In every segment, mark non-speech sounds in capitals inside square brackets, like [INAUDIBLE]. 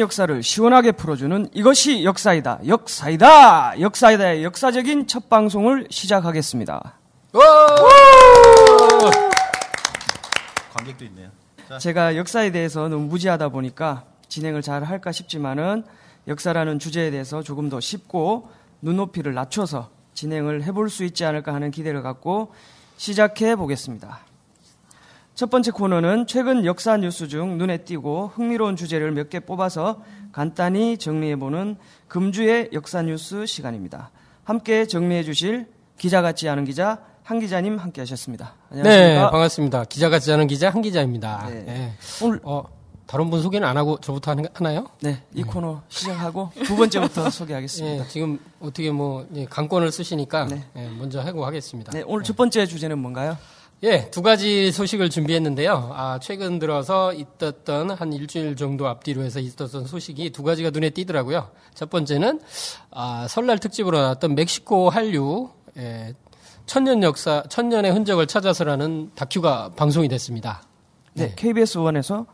역사를 시원하게 풀어주는 이것이 역사이다. 역사이다. 역사이다의 역사적인 첫 방송을 시작하겠습니다. 관객도 있네요. 자. 제가 역사에 대해서 너무 무지하다 보니까 진행을 잘 할까 싶지만은 역사라는 주제에 대해서 조금 더 쉽고 눈높이를 낮춰서 진행을 해볼 수 있지 않을까 하는 기대를 갖고 시작해 보겠습니다. 첫 번째 코너는 최근 역사 뉴스 중 눈에 띄고 흥미로운 주제를 몇 개 뽑아서 간단히 정리해보는 금주의 역사 뉴스 시간입니다. 함께 정리해 주실 기자 같지 않은 기자 한 기자님 함께 하셨습니다. 안녕하십니까? 네, 반갑습니다. 기자 같지 않은 기자 한 기자입니다. 네. 네. 오늘 어, 다른 분 소개는 안 하고 저부터 하는, 요 네, 이 네. 코너 시작하고 두 번째부터 [LAUGHS] 소개하겠습니다. 네, 지금 어떻게 뭐 강권을 예, 쓰시니까 네. 예, 먼저 하고 하겠습니다. 네, 오늘 네. 첫 번째 주제는 뭔가요? 예, 두 가지 소식을 준비했는데요. 아, 최근 들어서 있었던 한 일주일 정도 앞뒤로 해서 있었던 소식이 두 가지가 눈에 띄더라고요. 첫 번째는 아, 설날 특집으로 나왔던 멕시코 한류 예, 천년 역사, 천년의 흔적을 찾아서라는 다큐가 방송이 됐습니다. 네, 네. KBS 원에서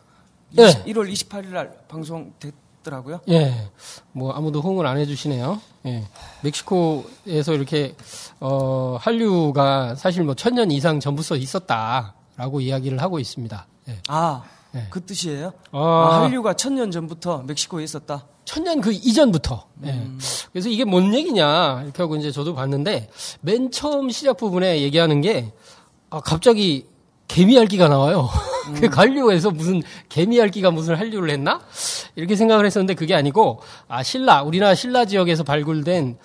네. 1월 28일 날 방송됐 싶더라고요. 예. 뭐 아무도 호응을 안 해주시네요. 예. 멕시코에서 이렇게 어, 한류가 사실 뭐 천년 이상 전부터 있었다라고 이야기를 하고 있습니다. 예. 아. 예. 그 뜻이에요? 아, 아, 한류가 천년 전부터 멕시코에 있었다. 천년 그 이전부터. 예. 음. 예. 그래서 이게 뭔 얘기냐 이렇게 하고 이제 저도 봤는데 맨 처음 시작 부분에 얘기하는 게 아, 갑자기 개미알기가 나와요. 음. [LAUGHS] 그 관료에서 무슨 개미알기가 무슨 한류를 했나? 이렇게 생각을 했었는데 그게 아니고 아 신라 우리나라 신라 지역에서 발굴된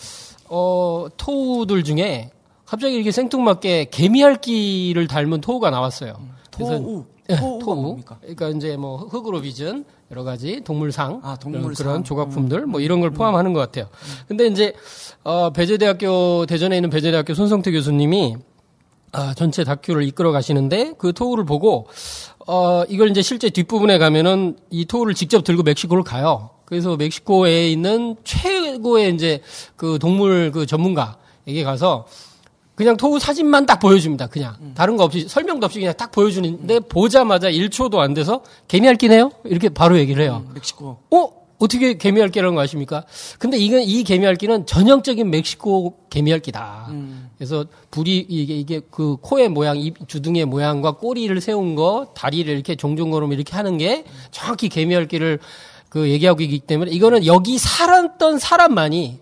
어 토우들 중에 갑자기 이렇게 생뚱맞게 개미알기를 닮은 토우가 나왔어요. 음. 토우. 예, 토우. 토우. 그러니까 이제 뭐 흙으로 빚은 여러 가지 동물상, 아, 동물상. 그런 조각품들 뭐 음. 뭐 이런 걸 음. 포함하는 것 같아요. 근데 이제 어 배제대학교 대전에 있는 배제대학교 손성태 교수님이 아, 전체 다큐를 이끌어 가시는데 그 토우를 보고 어, 이걸 이제 실제 뒷부분에 가면은 이 토우를 직접 들고 멕시코를 가요. 그래서 멕시코에 있는 최고의 이제 그 동물 그 전문가에게 가서 그냥 토우 사진만 딱 보여줍니다. 그냥 음. 다른 거 없이 설명도 없이 그냥 딱 보여주는데 음. 보자마자 1초도 안 돼서 개미알기네요 이렇게 바로 얘기를 해요. 음, 멕시코. 어? 어떻게 개미알기라는거 아십니까? 근데 이건 이개미알기는 전형적인 멕시코 개미알기다 음. 그래서 불이 이게 이게 그 코의 모양, 입 주둥의 이 모양과 꼬리를 세운 거, 다리를 이렇게 종종 걸음 이렇게 하는 게 정확히 개미알기를 그 얘기하고 있기 때문에 이거는 여기 살았던 사람만이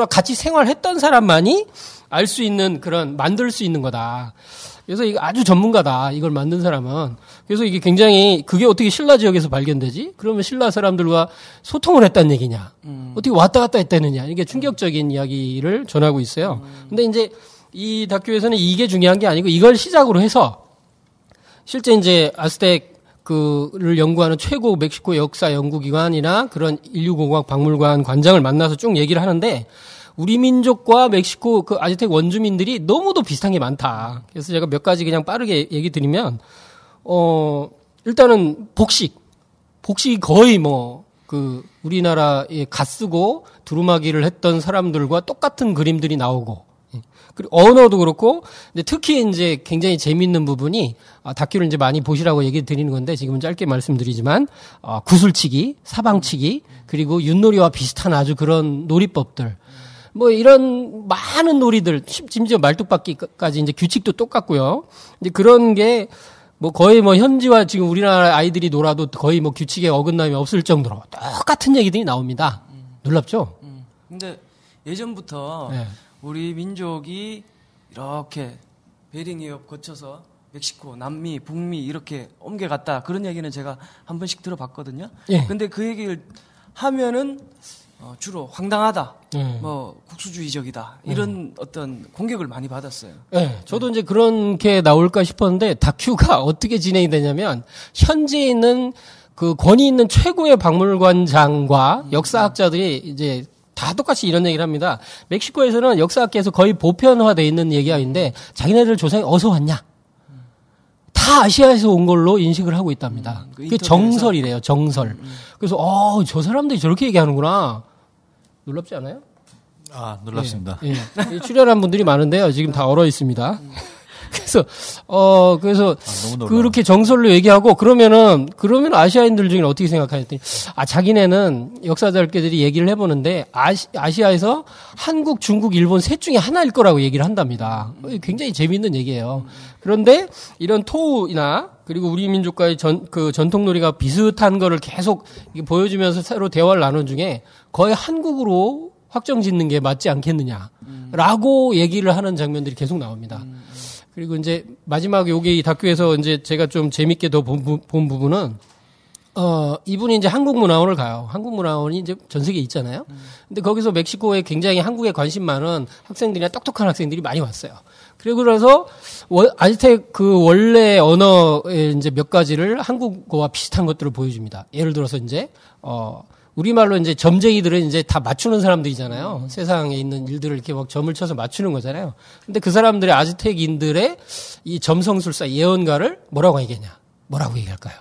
개미알기와 같이 생활했던 사람만이 알 수 있는 그런 만들 수 있는 거다. 그래서 이거 아주 전문가다. 이걸 만든 사람은. 그래서 이게 굉장히 그게 어떻게 신라 지역에서 발견되지? 그러면 신라 사람들과 소통을 했다는 얘기냐? 음. 어떻게 왔다 갔다 했다느냐? 이게 충격적인 이야기를 전하고 있어요. 음. 근데 이제 이 다큐에서는 이게 중요한 게 아니고 이걸 시작으로 해서 실제 이제 아스텍 그를 연구하는 최고 멕시코 역사 연구기관이나 그런 인류공학 박물관 관장을 만나서 쭉 얘기를 하는데 우리 민족과 멕시코 그 아즈텍 원주민들이 너무도 비슷한 게 많다. 그래서 제가 몇 가지 그냥 빠르게 얘기 드리면 어 일단은 복식 복식이 거의 뭐 그 우리나라에 가쓰고 두루마기를 했던 사람들과 똑같은 그림들이 나오고 예. 그리고 언어도 그렇고 근데 특히 이제 굉장히 재미있는 부분이 아, 다큐를 이제 많이 보시라고 얘기 드리는 건데 지금은 짧게 말씀드리지만 아, 구슬치기, 사방치기 그리고 윷놀이와 비슷한 아주 그런 놀이법들 뭐 이런 많은 놀이들, 심지어 말뚝박기까지 이제 규칙도 똑같고요. 이제 그런 게 뭐 거의 뭐 현지와 지금 우리나라 아이들이 놀아도 거의 뭐 규칙에 어긋남이 없을 정도로 똑같은 얘기들이 나옵니다. 놀랍죠? 음. 근데 예전부터 네. 우리 민족이 이렇게 베링이업 거쳐서 멕시코, 남미, 북미 이렇게 옮겨갔다 그런 얘기는 제가 한 번씩 들어봤거든요. 예. 근데 그 얘기를 하면은 어, 주로 황당하다, 음. 뭐 국수주의적이다 이런 음. 어떤 공격을 많이 받았어요. 네, 저도 네. 이제 그렇게 나올까 싶었는데 다큐가 [LAUGHS] 어떻게 진행이 되냐면 현지에 있는 그 권위 있는 최고의 박물관장과 음. 역사학자들이 이제 다 똑같이 이런 얘기를 합니다. 멕시코에서는 역사학계에서 거의 보편화돼 있는 얘기인데 자기네들 조상이 어서 왔냐? 다 아시아에서 온 걸로 인식을 하고 있답니다. 음, 그 그게 정설이래요, 정설. 음, 음. 그래서 어, 저 사람들이 저렇게 얘기하는구나. 놀랍지 않아요? 아 놀랍습니다. 예, 예. 출연한 분들이 많은데요. 지금 다 얼어 있습니다. 음. 그래서 어 그래서 아, 그렇게 정설로 얘기하고 그러면은 그러면 아시아인들 중에 어떻게 생각하냐 했더니 아 자기네는 역사자들끼리 얘기를 해보는데 아시, 아시아에서 한국, 중국, 일본 셋 중에 하나일 거라고 얘기를 한답니다. 어, 굉장히 재미있는 얘기예요. 그런데 이런 토우나 그리고 우리 민족과의 전, 그 전통놀이가 비슷한 거를 계속 보여주면서 새로 대화를 나눈 중에 거의 한국으로 확정 짓는 게 맞지 않겠느냐라고 음. 얘기를 하는 장면들이 계속 나옵니다. 음. 그리고 이제 마지막 요기이 다큐에서 이제 제가 좀 재밌게 더본 본 부분은 어, 이분이 이제 한국문화원을 가요. 한국문화원이 이제 전 세계에 있잖아요. 음. 근데 거기서 멕시코에 굉장히 한국에 관심 많은 학생들이나 똑똑한 학생들이 많이 왔어요. 그리고 그래서 아즈텍 그 원래 언어의 이제 몇 가지를 한국어와 비슷한 것들을 보여줍니다. 예를 들어서 이제 어 우리말로 이제 점쟁이들은 이제 다 맞추는 사람들이잖아요. 세상에 있는 일들을 이렇게 막 점을 쳐서 맞추는 거잖아요. 근데 그 사람들의 아즈텍인들의 이 점성술사 예언가를 뭐라고 얘기하냐? 뭐라고 얘기할까요?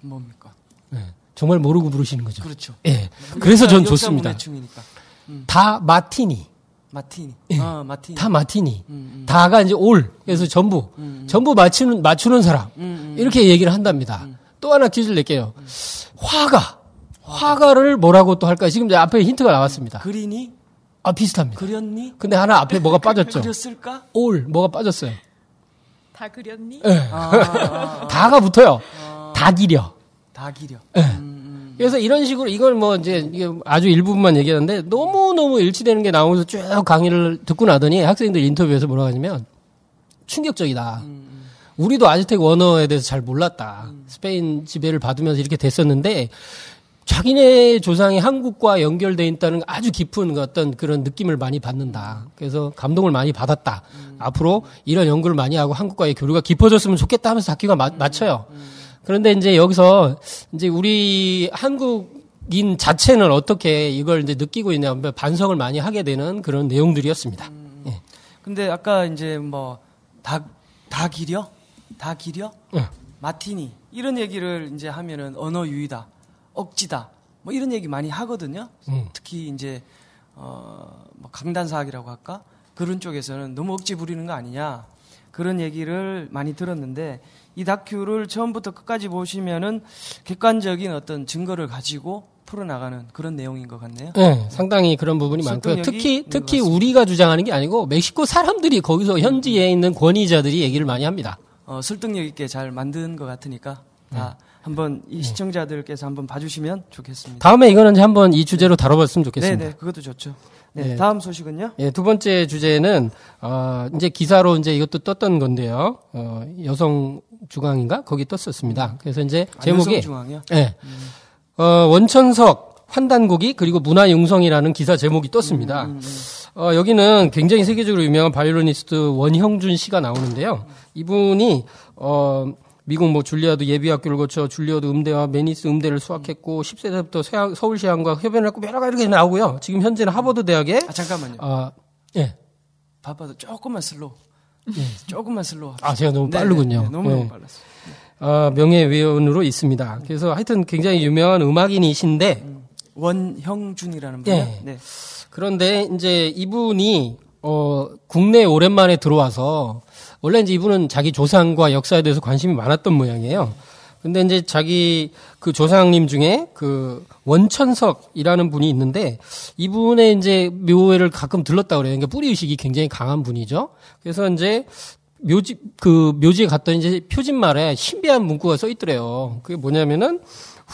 뭡니까? 네. 정말 모르고 부르시는 거죠. 그렇죠. 예. 네. 그래서 전 좋습니다. 음. 다 마티니. 마티니. 네. 아, 마티니. 다 마티니. 음, 음. 다가 이제 올. 그래서 음. 전부. 음, 음. 전부 맞추는, 맞추는 사람. 이렇게 얘기를 한답니다. 또 하나 기술 낼게요. 화가. 화가를 뭐라고 또 할까요? 지금 앞에 힌트가 나왔습니다. 그리니? 아, 비슷합니다. 그렸니? 근데 하나 앞에 뭐가 빠졌죠? 그렸을까? 올, 뭐가 빠졌어요? 다 그렸니? 네. 아~ [LAUGHS] 다가 붙어요. 아~ 다 기려. 다 기려. 네. 음, 음. 그래서 이런 식으로 이걸 뭐 이제 아주 일부분만 얘기하는데 너무너무 일치되는 게 나오면서 쭉 강의를 듣고 나더니 학생들 인터뷰에서 뭐라고 하냐면 충격적이다. 음. 음. 우리도 아즈텍 원어에 대해서 잘 몰랐다. 음. 스페인 지배를 받으면서 이렇게 됐었는데 자기네 조상이 한국과 연결돼 있다는 아주 깊은 그 어떤 그런 느낌을 많이 받는다. 그래서 감동을 많이 받았다. 음. 앞으로 이런 연구를 많이 하고 한국과의 교류가 깊어졌으면 좋겠다 하면서 다큐가 마, 맞춰요. 음. 그런데 이제 여기서 이제 우리 한국인 자체는 어떻게 이걸 이제 느끼고 있냐 면 뭐 반성을 많이 하게 되는 그런 내용들이었습니다. 음. 예. 근데 아까 이제 뭐다 다기려 다기려 예. 마티니 이런 얘기를 이제 하면은 언어 유희다. 억지다. 뭐 이런 얘기 많이 하거든요. 음. 특히 이제 어, 뭐 강단 사학이라고 할까? 그런 쪽에서는 너무 억지 부리는 거 아니냐. 그런 얘기를 많이 들었는데 이 다큐를 처음부터 끝까지 보시면은 객관적인 어떤 증거를 가지고 풀어나가는 그런 내용인 것 같네요. 네, 상당히 그런 부분이 많고요. 특히 특히 우리가 주장하는 게 아니고 멕시코 사람들이 거기서 현지에 음. 있는 권위자들이 얘기를 많이 합니다. 어, 설득력 있게 잘 만든 것 같으니까 다 음. 한번 이 네. 시청자들께서 한번 봐주시면 좋겠습니다. 다음에 이거는 이제 한번 이 주제로 다뤄봤으면 좋겠습니다. 네, 네 그것도 좋죠. 네, 네, 다음 소식은요? 네, 두 번째 주제는 어, 이제 기사로 이제 이것도 떴던 건데요. 어, 여성 중앙인가 거기 떴었습니다. 음. 그래서 이제 아, 제목이 아, 네, 음. 어, 원천석 환단고기 그리고 문화융성이라는 기사 제목이 떴습니다. 음, 음, 음, 어, 여기는 굉장히 세계적으로 유명한 바이올리니스트 원형준 씨가 나오는데요. 이분이 어 미국 뭐 줄리아드 예비학교를 거쳐 줄리아드 음대와 메니스 음대를 수학했고 10세대부터 음. 세학, 서울시향과 협연을 하고 여러 가지 이렇게 나오고요. 지금 현재는 음. 하버드 대학에 아 잠깐만요. 아 예. 바빠도 조금만 슬로우. 예. 조금만 슬로우. 아 제가 너무 빠르군요. 네네, 너무 예. 너무 빨랐어요. 아, 명예회원으로 있습니다. 그래서 하여튼 굉장히 유명한 음악인이신데 음. 원형준이라는 분. 예. 네. 그런데 이제 이분이 어국내 오랜만에 들어와서 원래 이제 이분은 자기 조상과 역사에 대해서 관심이 많았던 모양이에요. 근데 이제 자기 그 조상님 중에 그 원천석이라는 분이 있는데 이분의 이제 묘회를 가끔 들렀다 고 그래요. 그러니까 뿌리 의식이 굉장히 강한 분이죠. 그래서 이제 묘지 그 묘지에 갔더니 이제 표진말에 신비한 문구가 써 있더래요. 그게 뭐냐면은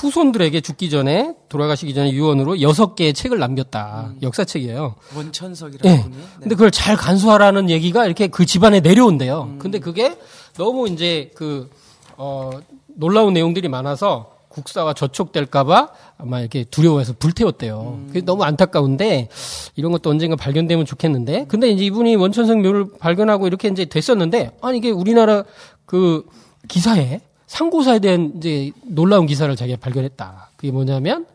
후손들에게 죽기 전에 돌아가시기 전에 유언으로 여섯 개의 책을 남겼다. 음. 역사책이에요. 원천석이라고. 네. 네. 근데 그걸 잘 간수하라는 얘기가 이렇게 그 집안에 내려온대요. 음. 근데 그게 너무 이제 그 어, 놀라운 내용들이 많아서 국사와 저촉될까봐 아마 이렇게 두려워해서 불태웠대요. 음. 그게 너무 안타까운데 이런 것도 언젠가 발견되면 좋겠는데. 근데 이제 이분이 원천석 묘를 발견하고 이렇게 이제 됐었는데 아니 이게 우리나라 그 기사에 상고사에 대한 이제 놀라운 기사를 자기가 발견했다. 그게 뭐냐면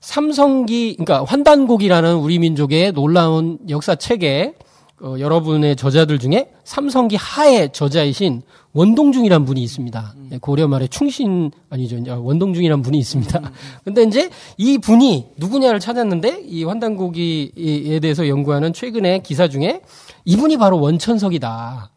삼성기, 그러니까 환단곡이라는 우리 민족의 놀라운 역사 책에 어, 여러분의 저자들 중에 삼성기 하의 저자이신 원동중이란 분이 있습니다. 음. 네, 고려 그 말에 충신 아니죠. 원동중이란 분이 있습니다. 음, 음, 음. 근데 이제 이 분이 누구냐를 찾았는데 이환단곡이에 대해서 연구하는 최근의 기사 중에 이분이 바로 원천석이다.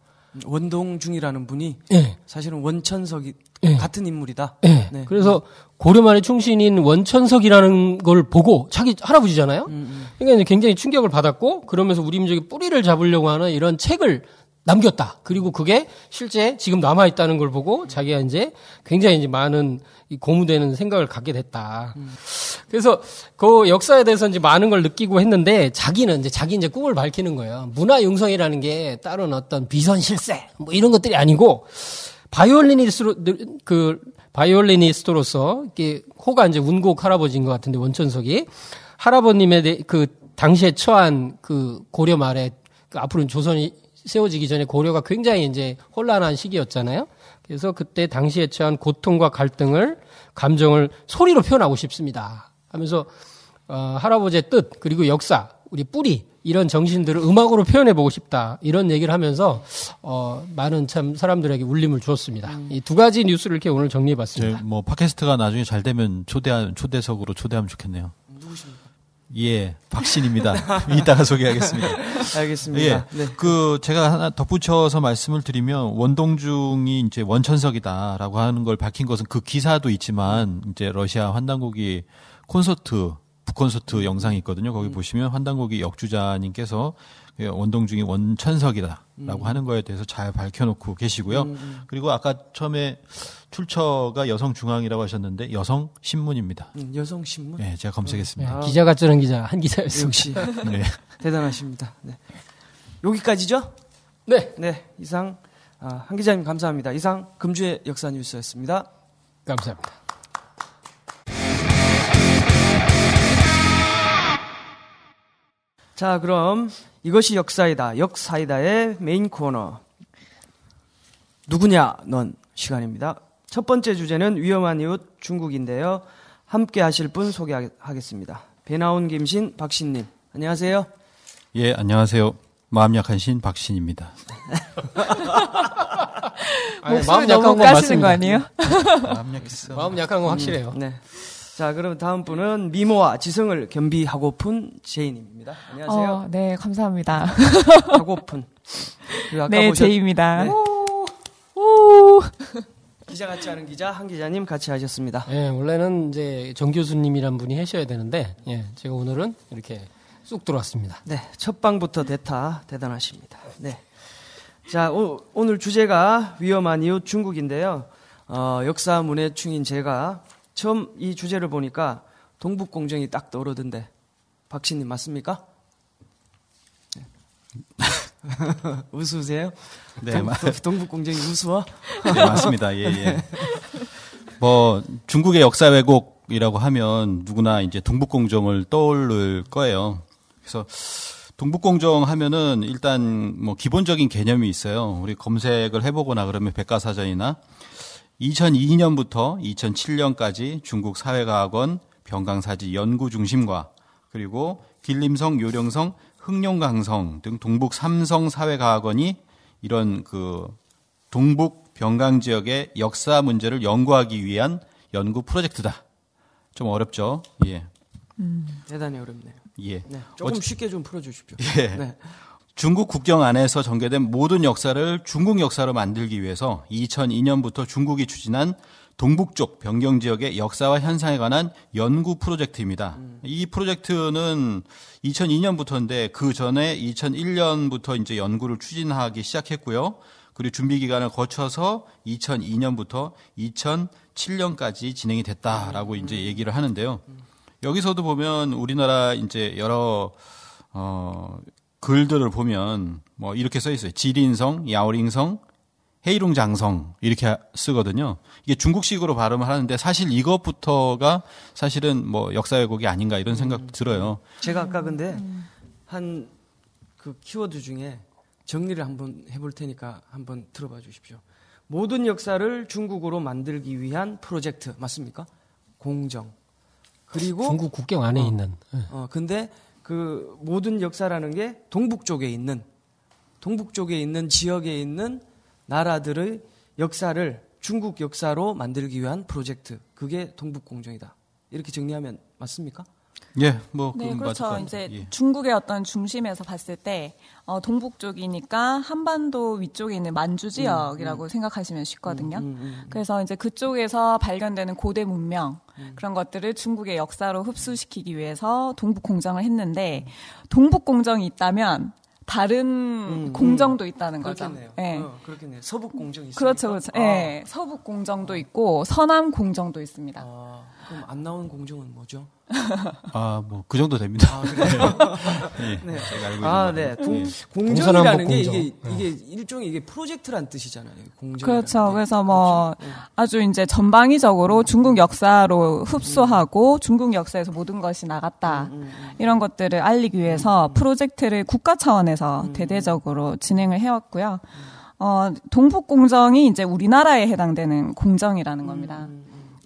원동중이라는 분이 네. 사실은 원천석이 네. 같은 인물이다. 네. 네. 그래서 고려만의 충신인 원천석이라는 걸 보고 자기 할아버지잖아요. 음, 음. 그러니까 굉장히 충격을 받았고 그러면서 우리 민족의 뿌리를 잡으려고 하는 이런 책을 남겼다. 그리고 그게 실제 지금 남아 있다는 걸 보고 자기가 이제 굉장히 이제 많은 고무되는 생각을 갖게 됐다. 음. 그래서 그 역사에 대해서 이제 많은 걸 느끼고 했는데 자기는 이제 자기 이제 꿈을 밝히는 거예요. 문화 융성이라는 게 다른 어떤 비선 실세 뭐 이런 것들이 아니고 바이올리니스트로 그 바이올리니스트로서 이게 호가 이제 운곡 할아버지인 것 같은데 원천석이 할아버님의 대, 그 당시에 처한 그 고려 말에 그 앞으로는 조선이 세워지기 전에 고려가 굉장히 이제 혼란한 시기였잖아요. 그래서 그때 당시에 처한 고통과 갈등을 감정을 소리로 표현하고 싶습니다. 하면서 어, 할아버지의 뜻 그리고 역사 우리 뿌리 이런 정신들을 음악으로 표현해 보고 싶다 이런 얘기를 하면서 어, 많은 참 사람들에게 울림을 주었습니다. 음. 이두 가지 뉴스를 이렇게 오늘 정리해봤습니다. 네, 뭐 팟캐스트가 나중에 잘 되면 초대 한 초대석으로 초대하면 좋겠네요. 누구십니까? 예, 박신입니다. [LAUGHS] 이따가 소개하겠습니다. 알겠습니다. 예, 네. 그 제가 하나 덧붙여서 말씀을 드리면 원동중이 이제 원천석이다라고 하는 걸 밝힌 것은 그 기사도 있지만 이제 러시아 환단국이 콘서트 북콘서트 영상이 있거든요. 거기 음. 보시면 환단고기 역주자님께서 그 원동 중이 원천석이다라고 음. 하는 거에 대해서 잘 밝혀놓고 계시고요. 음. 음. 그리고 아까 처음에 출처가 여성중앙이라고 하셨는데 여성 신문입니다. 음, 여성 신문? 네, 제가 검색했습니다. 아. 기자가 쓰는 기자 한 기자였습니다. 역시 [LAUGHS] 네. 대단하십니다. 네. 여기까지죠? 네. 네, 이상 아, 한 기자님 감사합니다. 이상 금주의 역사 뉴스였습니다. 감사합니다. 자, 그럼 이것이 역사이다. 역사이다의 메인 코너. 누구냐, 넌 시간입니다. 첫 번째 주제는 위험한 이웃 중국인데요. 함께 하실 분 소개하겠습니다. 배나온 김신 박신님. 안녕하세요. 예, 안녕하세요. 마음 약한 신 박신입니다. [LAUGHS] 목소리 약한 무까으신거 아니에요? [LAUGHS] 마음 약했어. 마음 약한 건 확실해요. 음, 네. 자, 그럼 다음 분은 미모와 지성을 겸비하고픈 제이님입니다. 안녕하세요. 어, 네, 감사합니다. 하고픈. 그 네, 보셨... 제이입니다. 네. 기자 같이 하는 기자 한 기자님 같이 하셨습니다. 네, 원래는 이제 정 교수님이란 분이 하셔야 되는데 예, 제가 오늘은 이렇게 쑥 들어왔습니다. 네, 첫 방부터 대타 대단하십니다. 네. 자, 오, 늘 주제가 위험한 이웃 중국인데요. 어, 역사 문해충인 제가 처음 이 주제를 보니까 동북공정이 딱 떠오르던데 박신님 맞습니까? 네. [LAUGHS] 우수세요? 네, 동, 동북공정이 우수와? [LAUGHS] 네, 맞습니다. 예, 예. 뭐 중국의 역사 왜곡이라고 하면 누구나 이제 동북공정을 떠올릴 거예요. 그래서 동북공정 하면은 일단 뭐 기본적인 개념이 있어요. 우리 검색을 해보거나 그러면 백과사전이나 2002년부터 2007년까지 중국 사회과학원 병강사지 연구중심과 그리고 길림성, 요령성, 흑룡강성 등 동북 삼성 사회과학원이 이런 그 동북 병강 지역의 역사 문제를 연구하기 위한 연구 프로젝트다. 좀 어렵죠? 예. 음. 대단히 어렵네요. 예. 네, 조금 어찌... 쉽게 좀 풀어주십시오. 예. 네. 중국 국경 안에서 전개된 모든 역사를 중국 역사로 만들기 위해서 2002년부터 중국이 추진한 동북쪽 변경 지역의 역사와 현상에 관한 연구 프로젝트입니다. 음. 이 프로젝트는 2002년부터인데 그 전에 2001년부터 이제 연구를 추진하기 시작했고요. 그리고 준비 기간을 거쳐서 2002년부터 2007년까지 진행이 됐다라고 음. 이제 얘기를 하는데요. 음. 여기서도 보면 우리나라 이제 여러 어 글들을 보면 뭐 이렇게 써 있어요. 지린성, 야오링성, 헤이룽장성 이렇게 쓰거든요. 이게 중국식으로 발음을 하는데 사실 이것부터가 사실은 뭐 역사 왜곡이 아닌가 이런 생각 음. 들어요. 제가 아까 근데 한 그 키워드 중에 정리를 한번 해볼 테니까 한번 들어봐 주십시오. 모든 역사를 중국으로 만들기 위한 프로젝트 맞습니까? 공정. 그리고 중국 국경 안에 어, 있는. 예. 어 근데 그 모든 역사라는 게 동북 쪽에 있는 동북 쪽에 있는 지역에 있는 나라들의 역사를 중국 역사로 만들기 위한 프로젝트 그게 동북 공정이다 이렇게 정리하면 맞습니까? 예, 뭐 네, 그렇죠. 이제 예. 중국의 어떤 중심에서 봤을 때 어, 동북 쪽이니까 한반도 위쪽에 있는 만주 지역이라고 음, 음. 생각하시면 쉽거든요. 음, 음, 음, 음. 그래서 이제 그쪽에서 발견되는 고대 문명 음. 그런 것들을 중국의 역사로 흡수시키기 위해서 동북 공정을 했는데 동북 공정이 있다면 다른 음, 음. 공정도 음. 있다는 거죠. 그렇겠네요. 네. 어, 그렇겠네요. 서북 공정이 있습니까? 그렇죠, 그렇죠. 예. 아. 네. 서북 공정도 있고 서남 공정도 있습니다. 아, 그럼 안 나온 공정은 뭐죠? 아, 뭐 그 정도 됩니다. 아, [LAUGHS] 예, 네. 아, 네. 공정이라는 게 이게 이게 일종의 이게 프로젝트란 뜻이잖아요. 공정. 그렇죠. 그래서 뭐 공정. 그렇죠. 아주 이제 전방위적으로 중국 역사로 흡수하고 음. 중국 역사에서 모든 것이 나갔다. 음, 음, 이런 것들을 알리기 위해서 프로젝트를 국가 차원에서 대대적으로 진행을 해왔고요. 어, 동북공정이 이제 우리나라에 해당되는 공정이라는 겁니다.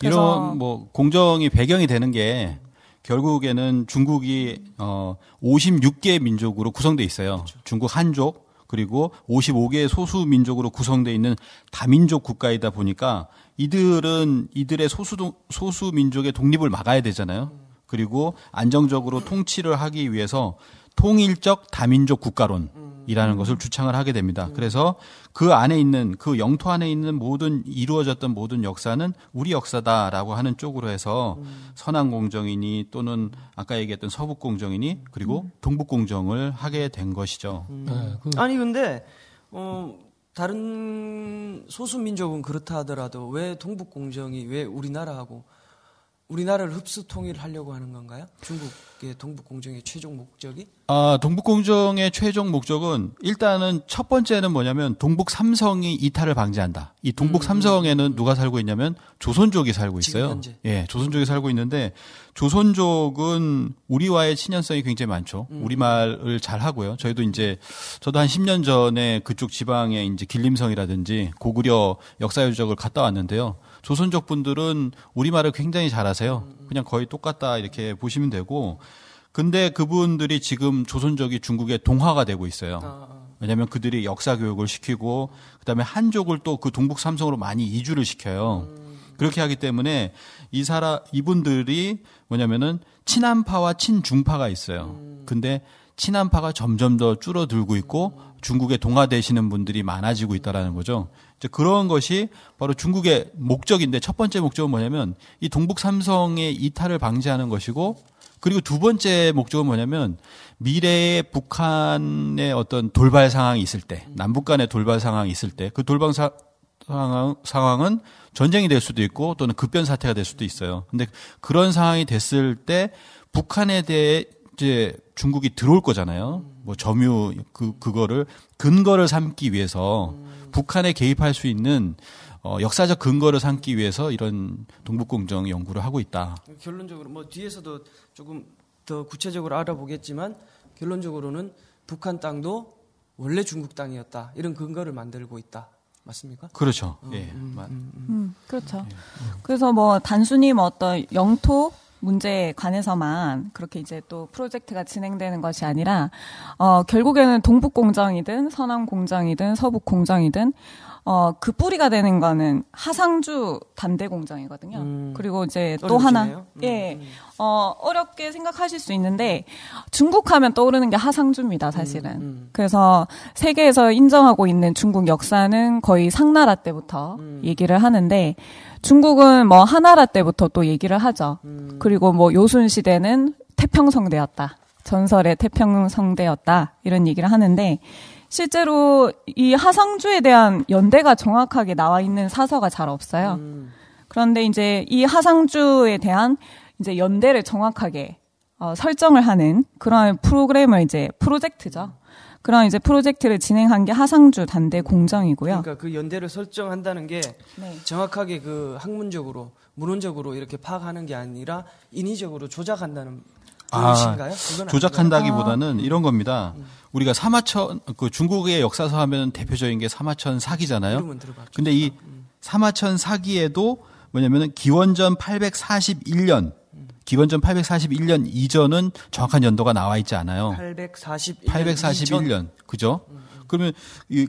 이런 뭐 공정이 배경이 되는 게 결국에는 중국이 어 56개 민족으로 구성돼 있어요. 그렇죠. 중국 한족 그리고 55개의 소수 민족으로 구성돼 있는 다민족 국가이다 보니까 이들은 이들의 소수 동, 소수 민족의 독립을 막아야 되잖아요. 그리고 안정적으로 통치를 하기 위해서 통일적 다민족 국가론이라는 것을 주창을 하게 됩니다. 그래서 그 안에 있는 그 영토 안에 있는 모든 이루어졌던 모든 역사는 우리 역사다라고 하는 쪽으로 해서 선남 공정이니 또는 아까 얘기했던 서북 공정이니 그리고 음. 동북 공정을 하게 된 것이죠. 음. 아니 근데 어 다른 소수 민족은 그렇다 하더라도 왜 동북 공정이 왜 우리나라하고 우리나라를 흡수 통일하려고 하는 건가요? 중국의 동북공정의 최종 목적이? 아, 동북공정의 최종 목적은 일단은 첫 번째는 뭐냐면 동북 삼성이 이탈을 방지한다. 이 동북 음. 삼성에는 누가 살고 있냐면 조선족이 살고 있어요. 예, 조선족이 살고 있는데 조선족은 우리와의 친연성이 굉장히 많죠. 음. 우리말을 잘 하고요. 저희도 이제 저도 한 10년 전에 그쪽 지방에 이제 길림성이라든지 고구려 역사 유적을 갔다 왔는데요. 조선족 분들은 우리말을 굉장히 잘하세요. 그냥 거의 똑같다 이렇게 보시면 되고 근데 그분들이 지금 조선족이 중국의 동화가 되고 있어요. 아, 아. 왜냐하면 그들이 역사 교육을 시키고 그다음에 한족을 또 그 동북 삼성으로 많이 이주를 시켜요. 음. 그렇게 하기 때문에 이 사람 이분들이 뭐냐면은 친한파와 친중파가 있어요. 음. 근데 친한파가 점점 더 줄어들고 있고 중국에 동화되시는 분들이 많아지고 있다라는 거죠. 그런 것이 바로 중국의 목적인데 첫 번째 목적은 뭐냐면 이 동북 삼성의 이탈을 방지하는 것이고 그리고 두 번째 목적은 뭐냐면 미래의 북한의 어떤 돌발 상황이 있을 때 남북 간의 돌발 상황이 있을 때 그 돌발 사, 상황, 상황은 전쟁이 될 수도 있고 또는 급변 사태가 될 수도 있어요. 근데 그런 상황이 됐을 때 북한에 대해 이제 중국이 들어올 거잖아요. 뭐 점유 그 그거를 근거를 삼기 위해서 음. 북한에 개입할 수 있는 어, 역사적 근거를 삼기 위해서 이런 동북공정 연구를 하고 있다. 결론적으로 뭐 뒤에서도 조금 더 구체적으로 알아보겠지만 결론적으로는 북한 땅도 원래 중국 땅이었다 이런 근거를 만들고 있다. 맞습니까? 그렇죠. 어, 예, 음, 음, 음. 음, 그렇죠. 예. 그래서 뭐 단순히 뭐 어떤 영토 문제에 관해서만 그렇게 이제 또 프로젝트가 진행되는 것이 아니라 어, 결국에는 동북 공장이든 서남 공장이든 서북 공장이든 어, 그 뿌리가 되는 거는 하상주 단대 공장이거든요. 음. 그리고 이제 또 하나 음. 예. 어, 어렵게 생각하실 수 있는데 중국 하면 떠오르는 게 하상주입니다, 음, 사실은. 음. 그래서 세계에서 인정하고 있는 중국 역사는 거의 상나라 때부터 음. 얘기를 하는데 중국은 뭐 하나라 때부터 또 얘기를 하죠. 음. 그리고 뭐 요순 시대는 태평성대였다. 전설의 태평성대였다. 이런 얘기를 하는데 실제로 이 하상주에 대한 연대가 정확하게 나와 있는 사서가 잘 없어요. 음. 그런데 이제 이 하상주에 대한 이제 연대를 정확하게 어, 설정을 하는 그런 프로그램을 이제 프로젝트죠. 그런 이제 프로젝트를 진행한 게 하상주 단대 공정이고요. 그러니까 그 연대를 설정한다는 게 네. 정확하게 그 학문적으로 문헌적으로 이렇게 파악하는 게 아니라 인위적으로 조작한다는 아, 조작한다기보다는 아. 이런 겁니다. 음, 음. 우리가 사마천 그 중국의 역사서 하면 대표적인 게 사마천 사기잖아요. 근데 이 음. 사마천 사기에도 뭐냐면은 기원전 841년 음. 기원전 841년 이전은 정확한 연도가 나와 있지 않아요. 841년, 841년 이전? 그죠? 음. 그러면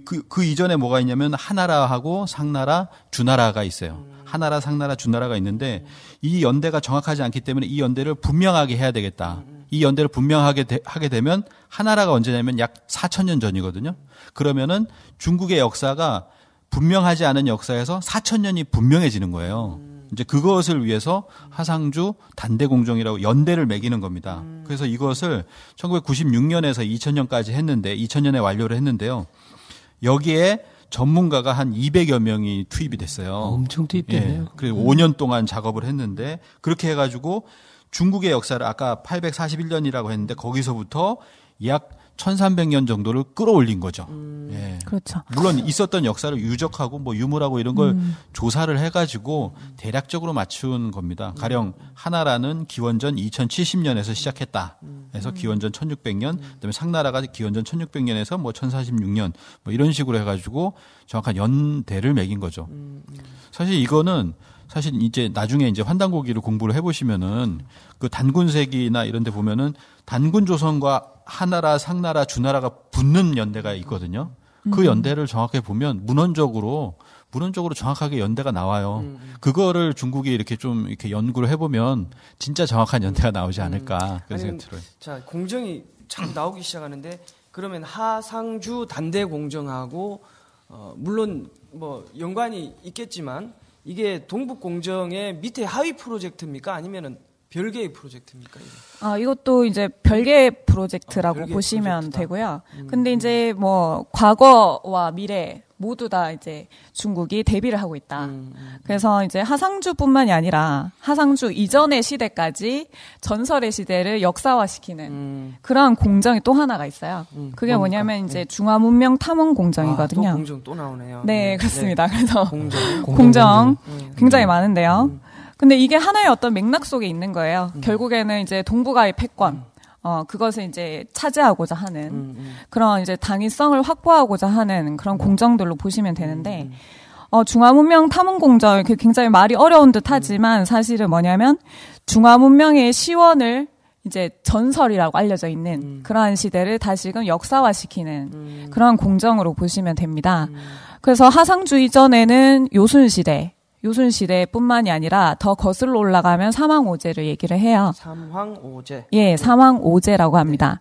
그, 그 이전에 뭐가 있냐면 하나라하고 상나라, 주나라가 있어요. 음. 하나라, 상나라, 주나라가 있는데 이 연대가 정확하지 않기 때문에 이 연대를 분명하게 해야 되겠다. 음, 음. 이 연대를 분명하게 되, 하게 되면 하나라가 언제냐면 약 4천 년 전이거든요. 그러면은 중국의 역사가 분명하지 않은 역사에서 4천 년이 분명해지는 거예요. 이제 그것을 위해서 하상주 단대 공정이라고 연대를 매기는 겁니다. 그래서 이것을 1996년에서 2000년까지 했는데 2000년에 완료를 했는데요. 여기에 전문가가 한 200여 명이 투입이 됐어요. 엄청 투입됐네요. 예, 그리고 음. 5년 동안 작업을 했는데 그렇게 해가지고 중국의 역사를 아까 841년이라고 했는데 거기서부터 약 1300년 정도를 끌어올린 거죠. 음. 예. 그렇죠. 물론 있었던 역사를 유적하고 뭐 유물하고 이런 걸 음. 조사를 해가지고 대략적으로 맞춘 겁니다. 음. 가령 하나라는 기원전 2070년에서 시작했다. 해서 음. 기원전 1600년, 음. 그다음에 상나라가 기원전 1600년에서 뭐 1046년 뭐 이런 식으로 해가지고 정확한 연대를 매긴 거죠. 사실 이거는 사실 이제 나중에 이제 환단고기를 공부를 해보시면은 그 단군 세기나 이런 데 보면은 단군 조선과 하나라, 상나라, 주나라가 붙는 연대가 있거든요. 그 음. 연대를 정확히 보면 문헌적으로 문헌적으로 정확하게 연대가 나와요. 음, 음. 그거를 중국이 이렇게 좀 이렇게 연구를 해보면 진짜 정확한 연대가 나오지 음. 않을까 음. 그런 생각이 들어요. 자 공정이 참 나오기 시작하는데 그러면 하상주 단대 공정하고 어, 물론 뭐 연관이 있겠지만 이게 동북 공정의 밑에 하위 프로젝트입니까 아니면은 별개의 프로젝트입니까? 이게? 아, 이것도 이제 별개의 프로젝트라고 아, 별개의 보시면 프로젝트다. 되고요. 음. 근데 이제 뭐 과거와 미래 모두 다 이제 중국이 대비를 하고 있다. 음. 음, 음. 그래서 이제 하상주뿐만이 아니라 하상주 이전의 시대까지 전설의 시대를 역사화시키는 음. 그러한 공정이 또 하나가 있어요. 음, 그게 뭡니까? 그 뭐냐면 이제 네. 중화문명 탐험 공정이거든요. 아, 또 공정 또 나오네요. 네, 네. 그렇습니다. 네. 그래서 공정, 공정, 공정 굉장히 많은데요. 근데 이게 하나의 어떤 맥락 속에 있는 거예요. 음. 결국에는 이제 동북아의 패권. 음. 어, 그것을 이제 차지하고자 하는 음, 음. 그런 이제 당위성을 확보하고자 하는 그런 음. 공정들로 보시면 되는데, 음. 어, 중화문명 탐험공정 굉장히 말이 어려운 듯 하지만 사실은 뭐냐면 중화문명의 시원을 이제 전설이라고 알려져 있는 음. 그러한 시대를 다시금 역사화시키는 음. 그러한 공정으로 보시면 됩니다. 음. 그래서 하상주의 전에는 요순 시대, 요순시대뿐만이 아니라 더 거슬러 올라가면 사망오제를 얘기를 해요. 삼황오제. 예, 사망오제라고 합니다.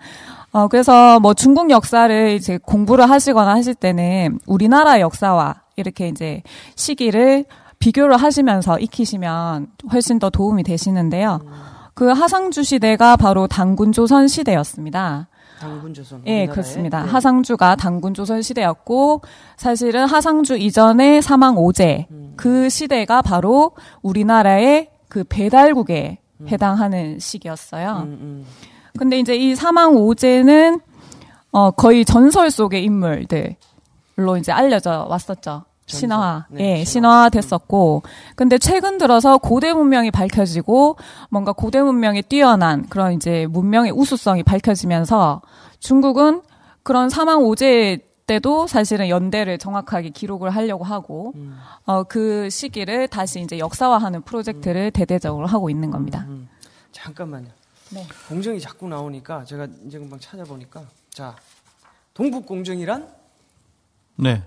어, 그래서 뭐 중국 역사를 이제 공부를 하시거나 하실 때는 우리나라 역사와 이렇게 이제 시기를 비교를 하시면서 익히시면 훨씬 더 도움이 되시는데요. 음. 그 하상주 시대가 바로 당군 조선 시대였습니다. 당군 조선. 예, 그렇습니다. 네. 하상주가 당군 조선 시대였고 사실은 하상주 이전에 사망 오제 음. 그 시대가 바로 우리나라의 그 배달국에 음. 해당하는 시기였어요. 음, 음. 근데 이제 이 사망 오제는 어 거의 전설 속의 인물들로 이제 알려져 왔었죠. 신화 네, 예, 신화화 음. 됐었고, 근데 최근 들어서 고대 문명이 밝혀지고, 뭔가 고대 문명이 뛰어난 그런 이제 문명의 우수성이 밝혀지면서 중국은 그런 사망 오제 때도 사실은 연대를 정확하게 기록을 하려고 하고, 음. 어, 그 시기를 다시 이제 역사화하는 프로젝트를 음. 대대적으로 하고 있는 음, 겁니다. 음. 잠깐만요. 네. 공정이 자꾸 나오니까 제가 이제 금방 찾아보니까, 자, 동북공정이란? 네.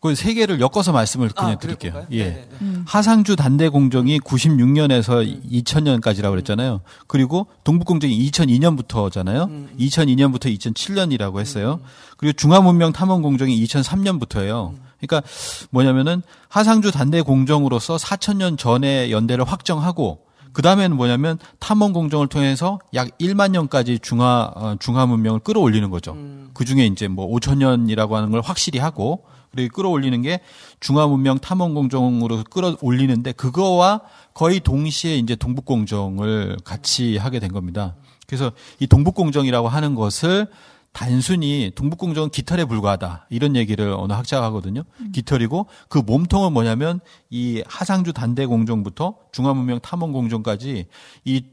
그세 개를 엮어서 말씀을 아, 그냥 아, 드릴게요. 예. 네, 네, 네. 음. 하상주 단대 공정이 96년에서 음. 2000년까지라고 그랬잖아요. 그리고 동북 공정이 2002년부터잖아요. 음. 2002년부터 음. 2007년이라고 했어요. 음, 음. 그리고 중화문명 탐험 공정이 2003년부터예요. 그러니까 뭐냐면은 하상주 단대 공정으로서 4000년 전에 연대를 확정하고 그 다음에는 뭐냐면 탐험 공정을 통해서 약 1만 년까지 중화 어, 중화 문명을 끌어올리는 거죠. 음. 그 중에 이제 뭐 5천 년이라고 하는 걸 확실히 하고 그리고 끌어올리는 게 중화 문명 탐험 공정으로 끌어올리는데 그거와 거의 동시에 이제 동북 공정을 같이 하게 된 겁니다. 그래서 이 동북 공정이라고 하는 것을 단순히 동북공정은 깃털에 불과하다 이런 얘기를 어느 학자가 하거든요. 음. 깃털이고 그 몸통은 뭐냐면 이 하상주 단대 공정부터 중화문명 탐험 공정까지 이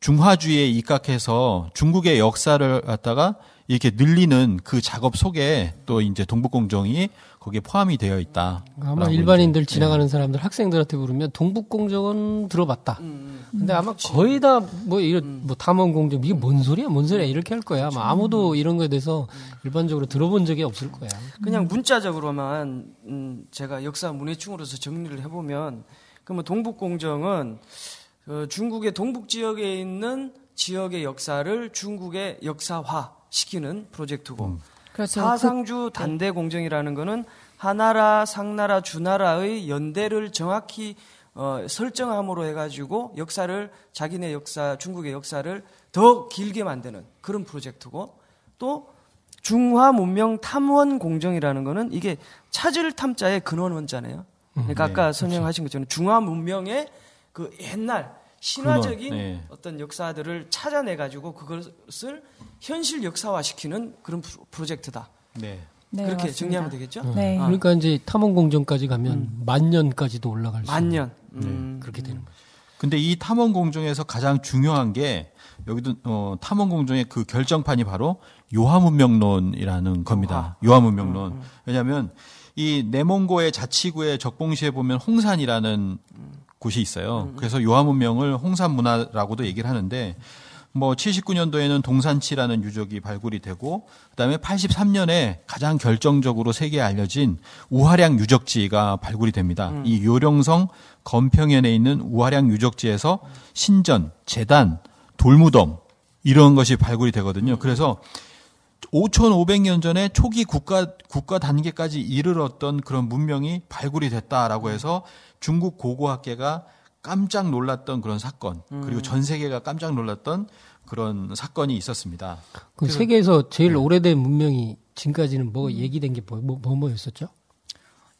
중화주의에 입각해서 중국의 역사를 갖다가 이렇게 늘리는 그 작업 속에 또 이제 동북공정이 거기에 포함이 되어 있다. 아마 일반인들 이제, 네. 지나가는 사람들 학생들한테 물으면 동북공정은 들어봤다. 음, 음, 근데 아마 거의 다 뭐 이런 음. 뭐 탐험공정 이게 뭔 소리야 뭔 소리야 이렇게 할 거야. 아마 뭐 아무도 이런 거에 대해서 일반적으로 들어본 적이 없을 거야. 그냥 문자적으로만 음, 제가 역사 문해충으로서 정리를 해보면 그러면 뭐 동북공정은 어, 중국의 동북 지역에 있는 지역의 역사를 중국의 역사화 시키는 프로젝트고. 음. 그렇죠. 사상주 네. 단대 공정이라는 거는 하나라, 상나라, 주나라의 연대를 정확히 어, 설정함으로 해가지고 역사를 자기네 역사, 중국의 역사를 더 길게 만드는 그런 프로젝트고 또 중화 문명 탐원 공정이라는 거는 이게 찾을 탐자의 근원 원자네요. 음, 그러니까 음, 네, 아까 그렇죠. 설명하신 것처럼 중화 문명의 그 옛날 신화적인 네. 어떤 역사들을 찾아내 가지고 그것을 현실 역사화시키는 그런 프로젝트다. 네. 네, 그렇게 정리하면 되겠죠? 네. 아. 그러니까 이제 탐험공정까지 가면 음. 만년까지도 올라갈 수 있는 만년 네, 음. 그렇게 되는 거죠. 근데 이 탐험공정에서 가장 중요한 게 여기도 어, 탐험공정의 그 결정판이 바로 요하문명론이라는 겁니다. 요하. 문명론 음, 음. 왜냐하면 이네몽고의 자치구의 적봉시에 보면 홍산이라는 음. 곳이 있어요. 음, 음. 그래서 요하문명을 홍산문화라고도 얘기를 하는데 뭐 79년도에는 동산치라는 유적이 발굴이 되고 그다음에 83년에 가장 결정적으로 세계에 알려진 우하량 유적지가 발굴이 됩니다. 음. 이 요령성 건평현에 있는 우하량 유적지에서 신전, 재단, 돌무덤 이런 것이 발굴이 되거든요. 음. 그래서 5,500년 전에 초기 국가 국가 단계까지 이르렀던 그런 문명이 발굴이 됐다라고 해서 중국 고고학계가 깜짝 놀랐던 그런 사건 음. 그리고 전 세계가 깜짝 놀랐던 그런 사건이 있었습니다. 그 세계에서 제일 네. 오래된 문명이 지금까지는 뭐 얘기된 게 뭐, 뭐, 뭐, 뭐였었죠?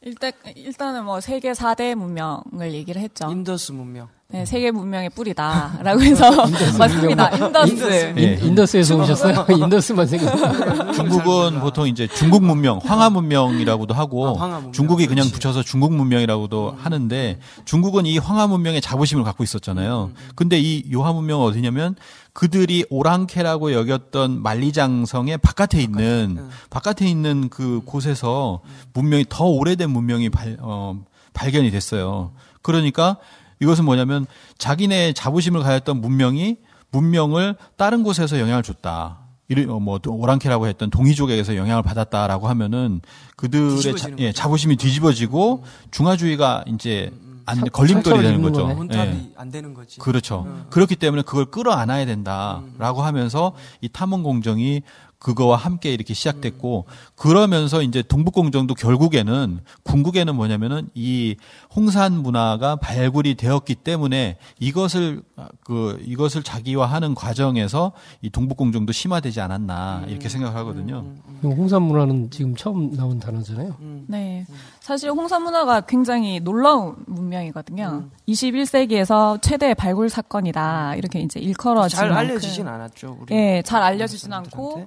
일단, 일단은 뭐 세계 4대 문명을 얘기를 했죠. 인더스 문명. 네, 세계 문명의 뿌리다라고 해서 [LAUGHS] [LAUGHS] 맞습니다. 인더스. 네. 인더스에서 오셨어요? [LAUGHS] 인더스만 생겼어요. 중국은 보통 이제 중국 문명, 황하 문명이라고도 하고 아, 문명. 중국이 그냥 그렇지. 붙여서 중국 문명이라고도 음. 하는데 중국은 이 황하 문명의 자부심을 갖고 있었잖아요. 음. 음. 근데 이 요하 문명은 어디냐면 그들이 오랑캐라고 여겼던 만리장성의 바깥에 있는 바깥에, 음. 바깥에 있는 그 음. 곳에서 음. 문명이 더 오래된 문명이 발, 어, 발견이 됐어요. 그러니까 이것은 뭐냐면 자기네 자부심을 가했던 문명이 문명을 다른 곳에서 영향을 줬다. 이런 어, 뭐 오랑캐라고 했던 동이족에게서 영향을 받았다라고 하면은 그들의 자, 예, 자부심이 뒤집어지고 음. 음. 중화주의가 이제 음, 음. 안 사, 걸림돌이 되는 거죠. 예. 안 되는 거지. 그렇죠. 음. 그렇기 때문에 그걸 끌어안아야 된다라고 음. 하면서 이 탐험 공정이 그거와 함께 이렇게 시작됐고 그러면서 이제 동북공정도 결국에는 궁극에는 뭐냐면은 이 홍산 문화가 발굴이 되었기 때문에 이것을 그 이것을 자기화하는 과정에서 이 동북공정도 심화되지 않았나 음. 이렇게 생각하거든요. 을 음. 음, 음. 홍산 문화는 지금 처음 나온 단어잖아요. 음, 음. 네, 사실 홍산 문화가 굉장히 놀라운 문명이거든요. 21세기에서 최대 발굴 사건이다 이렇게 이제 일컬어지잘 알려지진 않았죠. 우리 네, 잘 알려지진 않고.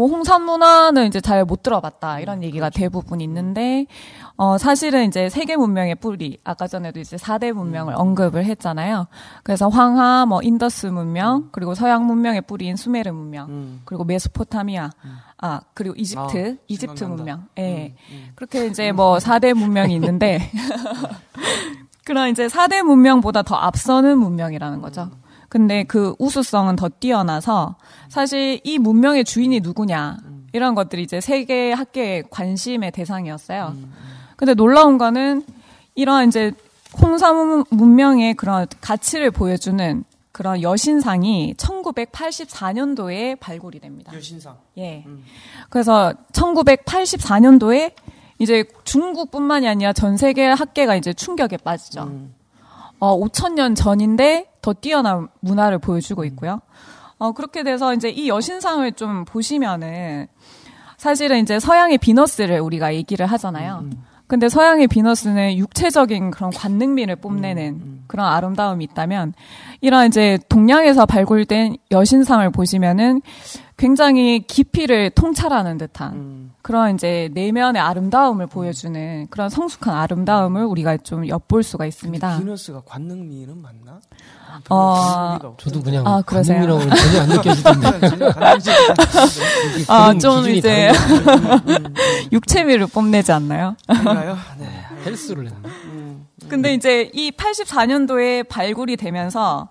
뭐 홍산 문화는 이제 잘 못 들어봤다 이런 음, 얘기가 그렇죠. 대부분 음. 있는데 어 사실은 이제 세계 문명의 뿌리 아까 전에도 이제 4대 문명을 음. 언급을 했잖아요. 그래서 황하 뭐 인더스 문명 그리고 서양 문명의 뿌리인 수메르 문명 그리고 메소포타미아 아 그리고 이집트 아, 이집트 문명 예. 네. 그렇게 이제 뭐 4대 문명이 있는데 [LAUGHS] 그런 이제 4대 문명보다 더 앞서는 문명이라는 거죠. 음. 근데 그 우수성은 더 뛰어나서 사실 이 문명의 주인이 누구냐 이런 것들이 이제 세계 학계의 관심의 대상이었어요. 음, 음. 근데 놀라운 거는 이러한 이제 홍삼 문명의 그런 가치를 보여주는 그런 여신상이 1984년도에 발굴이 됩니다. 여신상. 예. 음. 그래서 1984년도에 이제 중국뿐만이 아니라 전 세계 학계가 이제 충격에 빠지죠. 음. 어, 5천년 전인데 더 뛰어난 문화를 보여주고 있고요. 어, 그렇게 돼서 이제 이 여신상을 좀 보시면은 사실은 이제 서양의 비너스를 우리가 얘기를 하잖아요. 음, 음. 근데 서양의 비너스는 육체적인 그런 관능미를 뽐내는 음, 그런 아름다움이 있다면 이런 이제 동양에서 발굴된 여신상을 보시면은 굉장히 깊이를 통찰하는 듯한 음. 그런 이제 내면의 아름다움을 음. 보여주는 그런 성숙한 아름다움을 우리가 좀 엿볼 수가 있습니다. 비너스가 관능미는 맞나? 어, 저도 그냥 아, 관능미라고 전혀 안 느껴지던데. [LAUGHS] [LAUGHS] 아, 좀 이제 음, 음, 육체미를 뽐내지 않나요? [LAUGHS] 네. 헬스를 했나? 근데 이제 이 84년도에 발굴이 되면서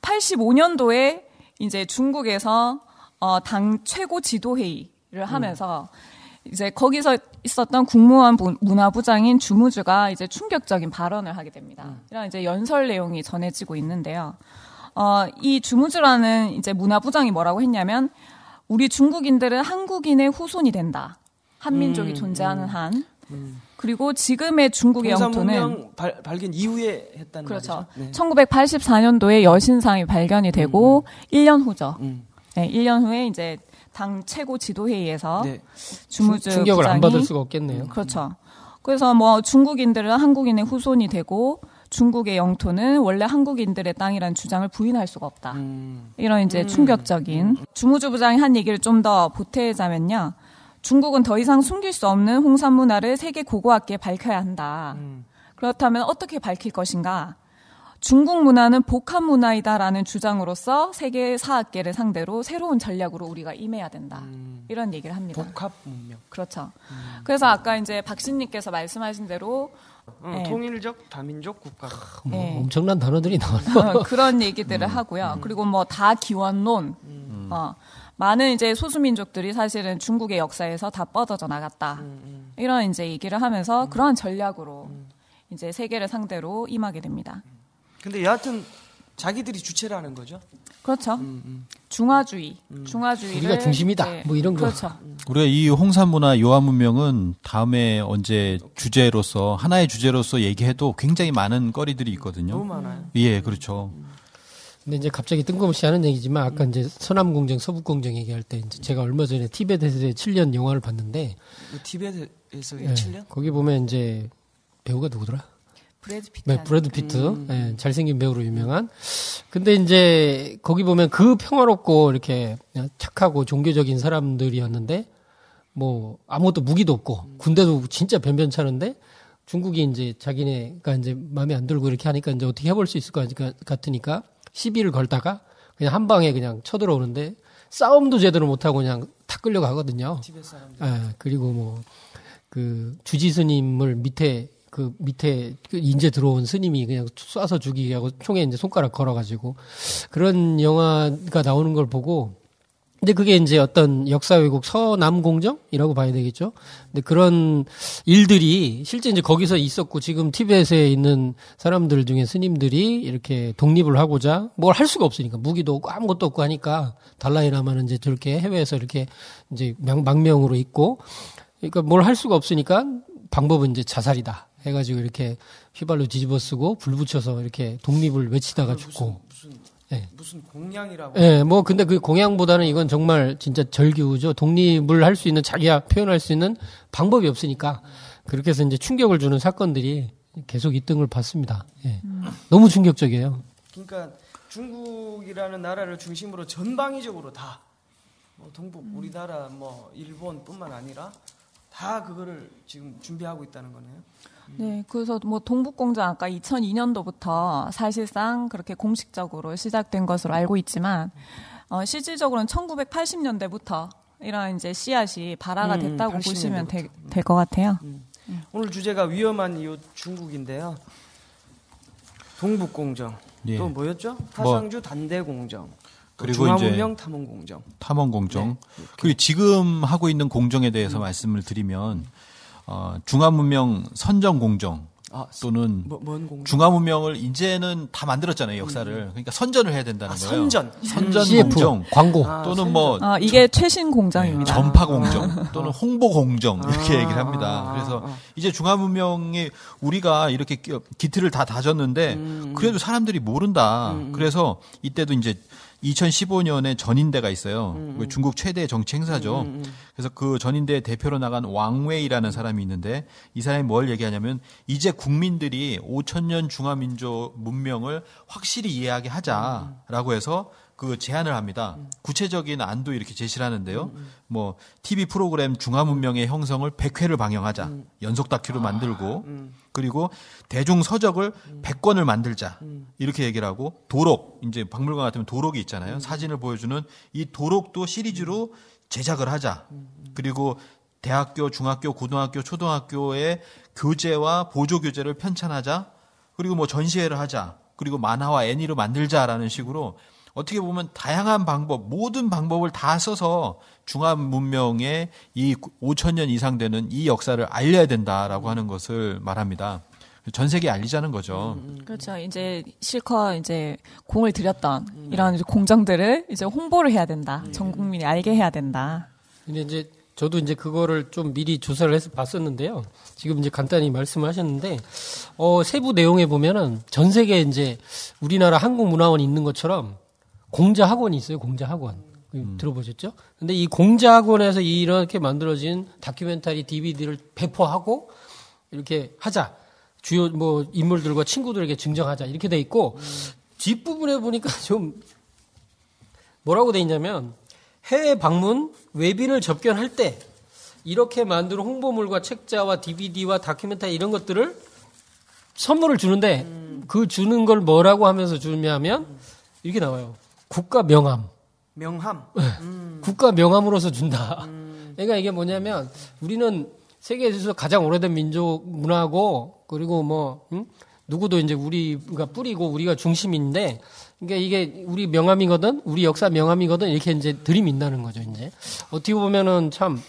85년도에 이제 중국에서 어, 당 최고 지도회의를 하면서 음. 이제 거기서 있었던 국무원 문화부장인 주무주가 이제 충격적인 발언을 하게 됩니다. 음. 이런 이제 연설 내용이 전해지고 있는데요. 어, 이 주무주라는 이제 문화부장이 뭐라고 했냐면 우리 중국인들은 한국인의 후손이 된다. 한민족이 음, 음. 존재하는 한. 음. 그리고 지금의 중국의 영토는 발, 발견 이후에 했다는 그렇죠. 말이죠. 네. 1984년도에 여신상이 발견이 되고 음. 1년 음. 후죠. 음. 네, 1년 후에 이제 당 최고 지도회의에서 네. 주무주 충격을 부장이, 안 받을 수가 없겠네요. 음, 그렇죠. 그래서 뭐 중국인들은 한국인의 후손이 되고 중국의 영토는 원래 한국인들의 땅이라는 주장을 부인할 수가 없다. 음. 이런 이제 음. 충격적인 주무주 부장이 한 얘기를 좀 더 보태자면요. 중국은 더 이상 숨길 수 없는 홍산 문화를 세계 고고학계에 밝혀야 한다. 음. 그렇다면 어떻게 밝힐 것인가? 중국 문화는 복합 문화이다라는 주장으로서 세계 사학계를 상대로 새로운 전략으로 우리가 임해야 된다. 음. 이런 얘기를 합니다. 복합 문명. 그렇죠. 음. 그래서 아까 이제 박신님께서 말씀하신 대로 음, 네. 통일적 다민족 국가. 아, 뭐 네. 엄청난 단어들이 나와요. 어, 그런 얘기들을 음. 하고요. 음. 그리고 뭐 다 기원론. 음. 어, 많은 이제 소수민족들이 사실은 중국의 역사에서 다 뻗어져 나갔다. 이런 이제 얘기를 하면서 그러한 전략으로 이제 세계를 상대로 임하게 됩니다. 근데 여하튼 자기들이 주체라는 거죠. 그렇죠. 음, 음. 중화주의, 음. 중화주의 우리가 중심이다. 네. 뭐 이런 거. 그렇죠. 음. 우리가 이 홍사문화 요한문명은 다음에 언제 주제로서 하나의 주제로서 얘기해도 굉장히 많은 거리들이 있거든요. 너무 많아요. 예, 그렇죠. 근데 이제 갑자기 뜬금없이 하는 얘기지만 아까 이제 서남 공정, 서북 공정 얘기할 때 이제 제가 얼마 전에 티베트에서의 7년 영화를 봤는데 그티트에서 네, 예, 7년? 거기 보면 이제 배우가 누구더라? 브래드 피트. 네, 브래드 피트. 음. 네, 잘생긴 배우로 유명한. 근데 이제 거기 보면 그 평화롭고 이렇게 착하고 종교적인 사람들이었는데 뭐 아무것도 무기도 없고 음. 군대도 진짜 변변찮은데 중국이 이제 자기네가 이제 마음에 안 들고 이렇게 하니까 이제 어떻게 해볼 수 있을 것 같으니까 시비를 걸다가 그냥 한 방에 그냥 쳐들어오는데 싸움도 제대로 못하고 그냥 탁 끌려가거든요. 예, 네, 그리고 뭐 그 주지스님을 밑에 그 밑에 인제 그 들어온 스님이 그냥 쏴서 죽이하고 게 총에 이제 손가락 걸어가지고 그런 영화가 나오는 걸 보고 근데 그게 이제 어떤 역사 왜곡 서남 공정이라고 봐야 되겠죠. 근데 그런 일들이 실제 이제 거기서 있었고 지금 티벳에 있는 사람들 중에 스님들이 이렇게 독립을 하고자 뭘 할 수가 없으니까 무기도 없고 아무것도 없고 하니까 달라이라마는 이제 저렇게 해외에서 이렇게 이제 망명으로 있고 그러니까 뭘 할 수가 없으니까 방법은 이제 자살이다. 해가지고 이렇게 휘발로 뒤집어 쓰고 불 붙여서 이렇게 독립을 외치다가 죽고. 무슨, 무슨, 예. 공양이라고. 예, 네, 뭐 근데 그 공양보다는 이건 정말 진짜 절규죠. 독립을 할 수 있는 자기야 표현할 수 있는 방법이 없으니까 그렇게 해서 이제 충격을 주는 사건들이 계속 있던 걸 봤습니다. 예. 음. 너무 충격적이에요. 그러니까 중국이라는 나라를 중심으로 전방위적으로 다, 뭐 동북 음. 우리나라, 뭐 일본뿐만 아니라 다 그거를 지금 준비하고 있다는 거네요. 네, 그래서 뭐동북공정 아까 2002년도부터 사실상 그렇게 공식적으로 시작된 것으로 알고 있지만 어, 실질적으로는 1980년대부터 이런 이제 씨앗이 발화가 음, 됐다고 보시면 될 것 같아요. 음. 음. 오늘 주제가 위험한 이웃 중국인데요. 동북공정 예. 또 뭐였죠? 뭐 타상주 뭐, 단대공정 그리고 이제 탐험공정 탐험공정 네. 그리고 지금 하고 있는 공정에 대해서 말씀을 드리면 어, 중화문명 선전공정 아, 또는 뭐, 중화문명을 이제는 다 만들었잖아요 역사를 음. 그러니까 선전을 해야 된다는 아, 거예요. 선전, 선전 CF, 공정, 광고 아, 또는 뭐 아, 이게 최신 공장입니다. 네, 전파 공정 아. 또는 홍보 공정 이렇게 아. 얘기를 합니다. 아. 그래서 이제 중화문명이 우리가 이렇게 기틀을 다 다졌는데 음, 그래도 사람들이 모른다. 음. 음. 그래서 이때도 이제 2015년에 전인대가 있어요. 음, 음. 그 중국 최대 정치 행사죠. 음, 음, 음, 그래서 그 전인대 대표로 나간 왕웨이라는 사람이 있는데 이 사람이 뭘 얘기하냐면 이제 국민들이 5천년 중화민족 문명을 확실히 이해하게 하자라고 해서 그 제안을 합니다. 음. 구체적인 안도 이렇게 제시를 하는데요. 음. 음. 뭐 TV 프로그램 중화문명의 형성을 100회를 방영하자. 음. 연속 다큐로 아. 만들고 음. 그리고 대중 서적을 100권을 음. 만들자. 이렇게 얘기를 하고 도록 이제 박물관 같으면 도록이 있잖아요. 사진을 보여주는 이 도록도 시리즈로 제작을 하자. 그리고 대학교, 중학교, 고등학교, 초등학교의 교재와 보조 교재를 편찬하자. 그리고 뭐 전시회를 하자. 그리고 만화와 애니로 만들자라는 식으로 어떻게 보면 다양한 방법, 모든 방법을 다 써서 중한 문명의 이 5천 년 이상 되는 이 역사를 알려야 된다라고 하는 것을 말합니다. 전 세계에 알리자는 거죠. 음, 음, 음. 그렇죠. 이제 실컷 이제 공을 들였던 음. 네. 이런 공정들을 이제 홍보를 해야 된다. 네. 전 국민이 알게 해야 된다. 근데 이제 저도 이제 그거를 좀 미리 조사를 해서 봤었는데요. 지금 이제 간단히 말씀하셨는데 을어 세부 내용에 보면은 전 세계 에 이제 우리나라 한국문화원 이 있는 것처럼 공자 학원이 있어요. 공자 학원. 그 음. 들어보셨죠? 근데 이 공자 학원에서 이렇게 만들어진 다큐멘터리 DVD를 배포하고 이렇게 하자. 주요 뭐 인물들과 친구들에게 증정하자. 이렇게 돼 있고 음. 뒷부분에 보니까 [LAUGHS] 좀 뭐라고 돼 있냐면 해외 방문 외빈을 접견할 때 이렇게 만든 홍보물과 책자와 DVD와 다큐멘터리 이런 것들을 선물을 주는데 음. 그 주는 걸 뭐라고 하면서 주냐면 이렇게 나와요. 국가 명함. 명함. 네. 음. 국가 명함으로서 준다. 음. [LAUGHS] 그러니까 이게 뭐냐면 우리는 세계에서 가장 오래된 민족 문화고 그리고 뭐 응? 누구도 이제 우리가 뿌리고 우리가 중심인데 그러니까 이게 우리 명함이거든 우리 역사 명함이거든 이렇게 이제 들이민다는 거죠 이제 어떻게 보면은 참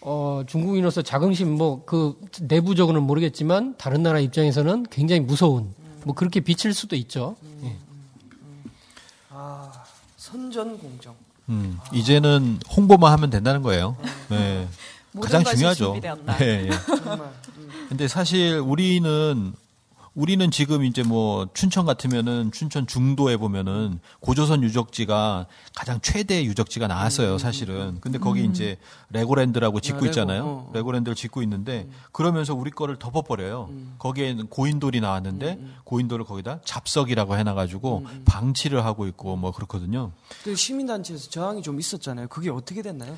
어, 중국인으로서 자긍심 뭐 그 내부적으로는 모르겠지만 다른 나라 입장에서는 굉장히 무서운 뭐 그렇게 비칠 수도 있죠. 음. 예. 아, 선전 공정. 음, 아. 이제는 홍보만 하면 된다는 거예요. 네. [LAUGHS] 가장 중요하죠. 네. 예. 예. [LAUGHS] 정말. 음. 근데 사실 우리는 우리는 지금 이제 뭐 춘천 같으면은 춘천 중도에 보면은 고조선 유적지가 가장 최대 유적지가 나왔어요, 사실은. 근데 거기 음. 이제 레고랜드라고 짓고 아, 있잖아요. 레고, 어. 랜드를 짓고 있는데 음. 그러면서 우리 거를 덮어버려요. 음. 거기에 는 고인돌이 나왔는데 음, 고인돌을 거기다 잡석이라고 해놔가지고 방치를 하고 있고 뭐 그렇거든요. 그 시민단체에서 저항이 좀 있었잖아요. 그게 어떻게 됐나요?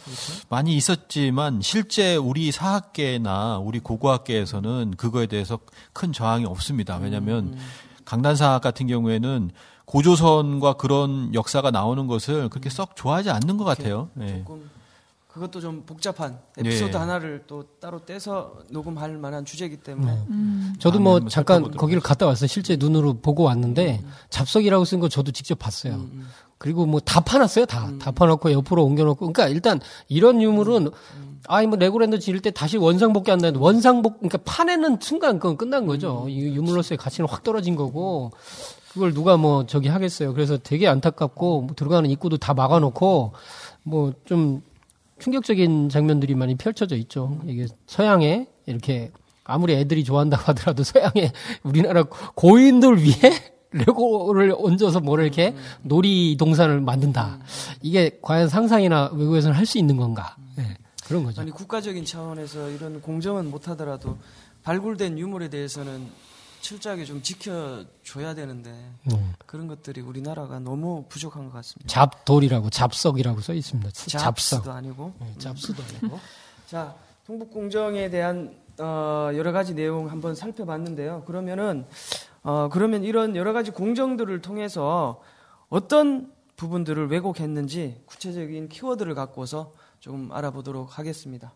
많이 있었지만 실제 우리 사학계나 우리 고고학계에서는 그거에 대해서 큰 저항이 없습니다. 겁니다. 왜냐하면 음, 음. 강단사 같은 경우에는 고조선과 그런 역사가 나오는 것을 그렇게 음. 썩 좋아하지 않는 것 같아요. 예. 조금 네. 그것도 좀 복잡한 예. 에피소드 네. 하나를 또 따로 떼서 녹음할 만한 주제이기 때문에 네. 음. 저도 뭐 잠깐 거기를 갔다 왔어요. 실제 눈으로 보고 왔는데 잡석이라고 쓴 거 저도 직접 봤어요. 음. 그리고 뭐 다 파놨어요 다. 음. 다 파놓고 옆으로 옮겨놓고. 그러니까 일단 이런 유물은 음. 아이 뭐 레고랜드 지을 때 다시 원상복귀 한다는 원상복 그러니까 파내는 순간 그건 끝난 거죠. 음. 이 유물로서의 가치는 확 떨어진 거고 그걸 누가 뭐 저기 하겠어요. 그래서 되게 안타깝고 뭐 들어가는 입구도 다 막아놓고 뭐 좀 충격적인 장면들이 많이 펼쳐져 있죠. 음. 이게 서양에 이렇게 아무리 애들이 좋아한다고 하더라도 서양에 [LAUGHS] 우리나라 고인들 위해 레고를 얹어서 뭐를 이렇게 음. 놀이 동산을 만든다. 음. 이게 과연 상상이나 외국에서는 할 수 있는 건가? 음. 네, 그런 거죠. 아니 국가적인 차원에서 이런 공정은 못하더라도 발굴된 유물에 대해서는 철저하게 좀 지켜줘야 되는데 음. 그런 것들이 우리나라가 너무 부족한 것 같습니다. 잡돌이라고 잡석이라고 써 있습니다. 잡석도 아니고 네, 잡수도 아니고. [LAUGHS] 자 동북공정에 대한 어, 여러 가지 내용 한번 살펴봤는데요. 그러면은 어, 그러면 이런 여러 가지 공정들을 통해서 어떤 부분들을 왜곡했는지 구체적인 키워드를 갖고서 조금 알아보도록 하겠습니다.